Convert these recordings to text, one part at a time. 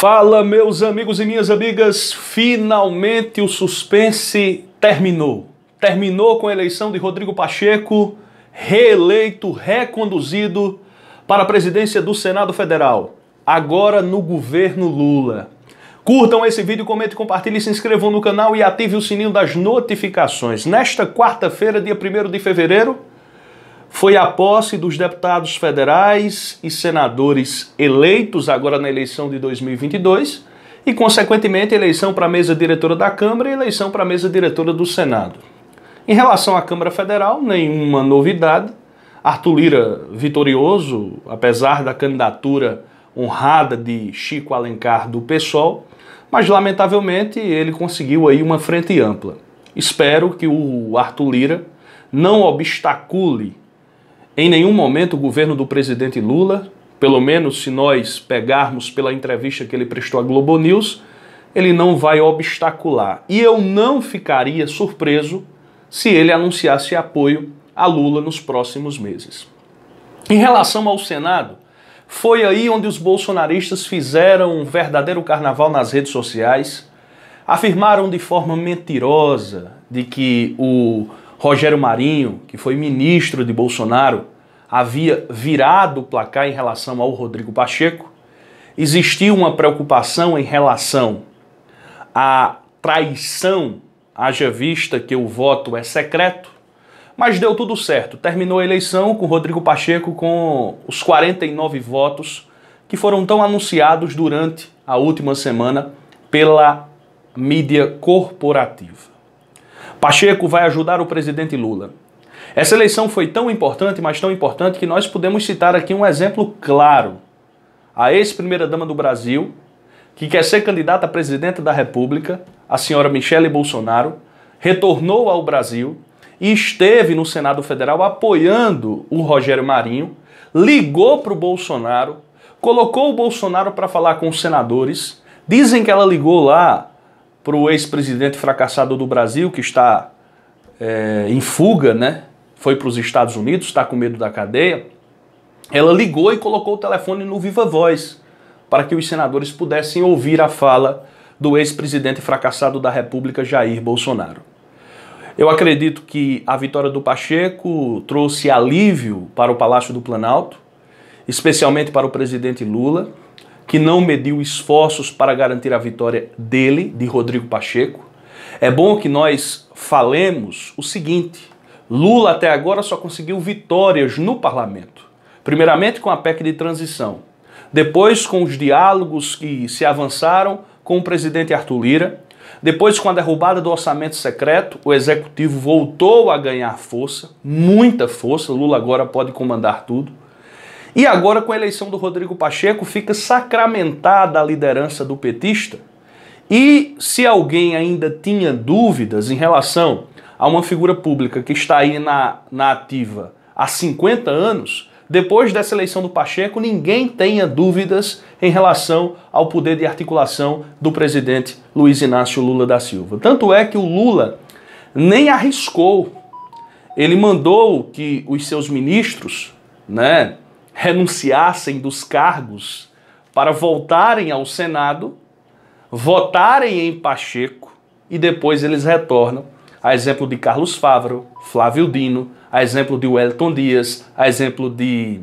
Fala, meus amigos e minhas amigas, finalmente o suspense terminou. Terminou com a eleição de Rodrigo Pacheco, reeleito, reconduzido para a presidência do Senado Federal, agora no governo Lula. Curtam esse vídeo, comente, compartilhe, se inscrevam no canal e ative o sininho das notificações. Nesta quarta-feira, dia 1 de fevereiro, foi a posse dos deputados federais e senadores eleitos agora na eleição de 2022 e, consequentemente, eleição para a mesa diretora da Câmara e eleição para a mesa diretora do Senado. Em relação à Câmara Federal, nenhuma novidade. Arthur Lira vitorioso, apesar da candidatura honrada de Chico Alencar do PSOL, mas lamentavelmente ele conseguiu aí uma frente ampla. Espero que o Arthur Lira não obstacule em nenhum momento o governo do presidente Lula, pelo menos se nós pegarmos pela entrevista que ele prestou à Globo News, ele não vai obstacular. E eu não ficaria surpreso se ele anunciasse apoio a Lula nos próximos meses. Em relação ao Senado, foi aí onde os bolsonaristas fizeram um verdadeiro carnaval nas redes sociais, afirmaram de forma mentirosa de que o Rogério Marinho, que foi ministro de Bolsonaro, havia virado o placar em relação ao Rodrigo Pacheco, existia uma preocupação em relação à traição, haja vista que o voto é secreto, mas deu tudo certo. Terminou a eleição com Rodrigo Pacheco com os 49 votos que foram tão anunciados durante a última semana pela mídia corporativa. Pacheco vai ajudar o presidente Lula. Essa eleição foi tão importante, mas tão importante, que nós podemos citar aqui um exemplo claro. A ex-primeira-dama do Brasil, que quer ser candidata a presidente da República, a senhora Michele Bolsonaro, retornou ao Brasil e esteve no Senado Federal apoiando o Rogério Marinho, ligou para o Bolsonaro, colocou o Bolsonaro para falar com os senadores. Dizem que ela ligou lá para o ex-presidente fracassado do Brasil, que está é, em fuga, né? Foi para os Estados Unidos, está com medo da cadeia. Ela ligou e colocou o telefone no Viva Voz para que os senadores pudessem ouvir a fala do ex-presidente fracassado da República, Jair Bolsonaro. Eu acredito que a vitória do Pacheco trouxe alívio para o Palácio do Planalto, especialmente para o presidente Lula, que não mediu esforços para garantir a vitória dele, de Rodrigo Pacheco. É bom que nós falemos o seguinte: Lula até agora só conseguiu vitórias no parlamento. Primeiramente com a PEC de transição, depois com os diálogos que se avançaram com o presidente Arthur Lira, depois com a derrubada do orçamento secreto, o executivo voltou a ganhar força, muita força. Lula agora pode comandar tudo. E agora, com a eleição do Rodrigo Pacheco, fica sacramentada a liderança do petista. E se alguém ainda tinha dúvidas em relação a uma figura pública que está aí na, na ativa há 50 anos, depois dessa eleição do Pacheco, ninguém tenha dúvidas em relação ao poder de articulação do presidente Luiz Inácio Lula da Silva. Tanto é que o Lula nem arriscou. Ele mandou que os seus ministros, né, renunciassem dos cargos para voltarem ao Senado, votarem em Pacheco e depois eles retornam, a exemplo de Carlos Fávaro, Flávio Dino, a exemplo de Wellington Dias, a exemplo de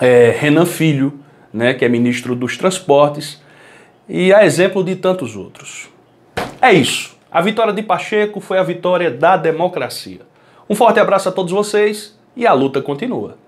é, Renan Filho, né, que é ministro dos Transportes, e a exemplo de tantos outros. É isso. A vitória de Pacheco foi a vitória da democracia. Um forte abraço a todos vocês e a luta continua.